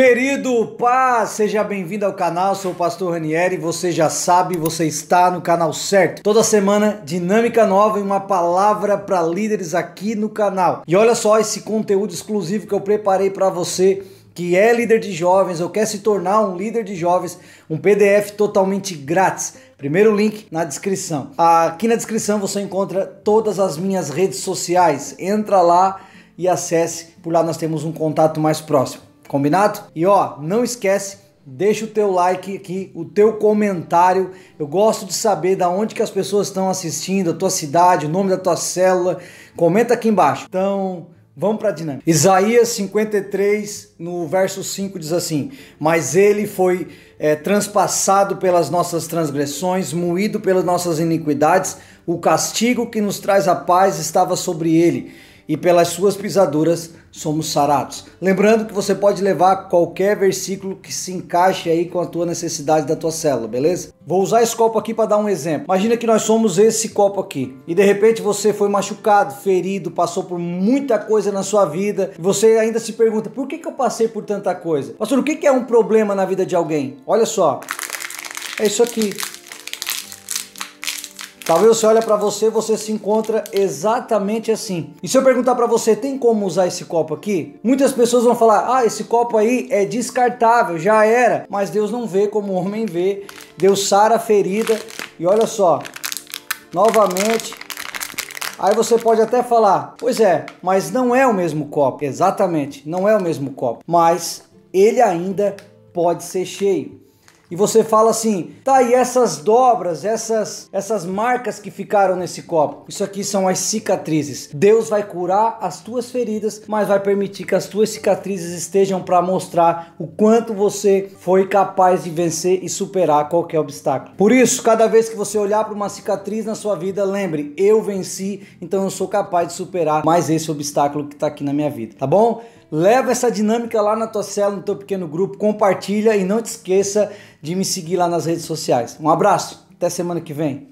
Querido Paz, seja bem-vindo ao canal, Eu sou o Pastor Ranieri, você já sabe, você está no canal certo. Toda semana, dinâmica nova e uma palavra para líderes aqui no canal. E olha só esse conteúdo exclusivo que eu preparei para você que é líder de jovens ou quer se tornar um líder de jovens, um PDF totalmente grátis. Primeiro link na descrição. Aqui na descrição você encontra todas as minhas redes sociais. Entra lá e acesse, por lá nós temos um contato mais próximo. Combinado? E ó, não esquece, deixa o teu like aqui, o teu comentário. Eu gosto de saber da onde que as pessoas estão assistindo, a tua cidade, o nome da tua célula. Comenta aqui embaixo. Então, Vamos para a dinâmica. Isaías 53, no verso 5, diz assim: Mas ele foi é, transpassado pelas nossas transgressões, moído pelas nossas iniquidades, o castigo que nos traz a paz estava sobre ele e pelas suas pisaduras somos sarados. Lembrando que você pode levar qualquer versículo que se encaixe aí com a tua necessidade da tua célula, beleza? Vou usar esse copo aqui para dar um exemplo. Imagina que nós somos esse copo aqui e de repente você foi machucado, ferido, passou por muita coisa na sua vida e você ainda se pergunta por que, que eu passei por tanta coisa? Pastor, o que, que é um problema na vida de alguém? Olha só, é isso aqui. Talvez você olhe para você, você se encontra exatamente assim. E se eu perguntar para você, tem como usar esse copo aqui? Muitas pessoas vão falar: "Ah, esse copo aí é descartável, já era". Mas Deus não vê como o homem vê. Deus sara a ferida. E olha só, novamente Aí você pode até falar, pois é, mas não é o mesmo copo. Exatamente, não é o mesmo copo. Mas ele ainda pode ser cheio e você fala assim, tá, e essas dobras, essas, essas marcas que ficaram nesse copo, isso aqui são as cicatrizes. Deus vai curar as tuas feridas, mas vai permitir que as tuas cicatrizes estejam para mostrar o quanto você foi capaz de vencer e superar qualquer obstáculo. Por isso, cada vez que você olhar para uma cicatriz na sua vida, lembre, eu venci, então eu sou capaz de superar mais esse obstáculo que está aqui na minha vida, tá bom? Leva essa dinâmica lá na tua célula, no teu pequeno grupo, compartilha e não te esqueça de me seguir lá nas redes sociais. Um abraço, até semana que vem.